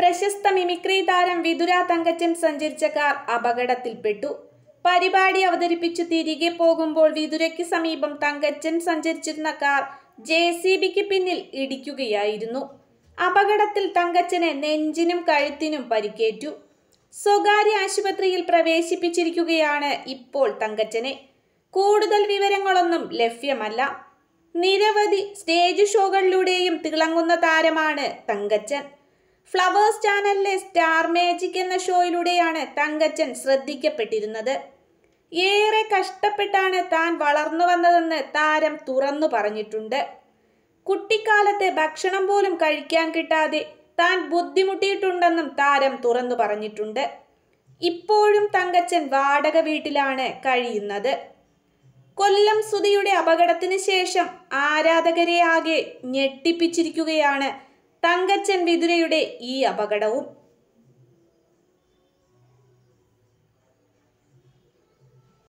പ്രശസ്ത മിമിക്രി താരം വിതുര തങ്കച്ചൻ സഞ്ചരിച്ച കാർ അപകടത്തിൽപ്പെട്ടു പരിപാടി അവതരിപ്പിച്ചു തിരികെ പോകുമ്പോൾ വിതുരയ്ക്ക് സമീപം തങ്കച്ചൻ സഞ്ചരിച്ചിരുന്ന കാർ ജെ സി ബിക്ക് പിന്നിൽ ഇടിക്കുകയായിരുന്നു അപകടത്തിൽ തങ്കച്ചനെ നെഞ്ചിനും കഴുത്തിനും പരിക്കേറ്റു സ്വകാര്യ ആശുപത്രിയിൽ പ്രവേശിപ്പിച്ചിരിക്കുകയാണ് ഇപ്പോൾ തങ്കച്ചനെ കൂടുതൽ വിവരങ്ങളൊന്നും ലഭ്യമല്ല നിരവധി സ്റ്റേജ് ഷോകളിലൂടെയും തിളങ്ങുന്ന താരമാണ് തങ്കച്ചൻ ഫ്ലവേഴ്സ് ചാനലിലെ സ്റ്റാർ മാജിക് എന്ന ഷോയിലൂടെയാണ് തങ്കച്ചൻ ശ്രദ്ധിക്കപ്പെട്ടിരുന്നത് ഏറെ കഷ്ടപ്പെട്ടാണ് താൻ വളർന്നു വന്നതെന്ന് താരം തുറന്നു പറഞ്ഞിട്ടുണ്ട് കുട്ടിക്കാലത്തെ ഭക്ഷണം പോലും കഴിക്കാൻ കിട്ടാതെ താൻ ബുദ്ധിമുട്ടിയിട്ടുണ്ടെന്നും താരം തുറന്നു പറഞ്ഞിട്ടുണ്ട് ഇപ്പോഴും തങ്കച്ചൻ വാടക വീട്ടിലാണ് കഴിയുന്നത് കൊല്ലം സുധിയുടെ അപകടത്തിന് ശേഷം ആരാധകരെ ആകെ ഞെട്ടിപ്പിച്ചിരിക്കുകയാണ് തങ്കച്ചൻ വിതുരയുടെ ഈ അപകടവും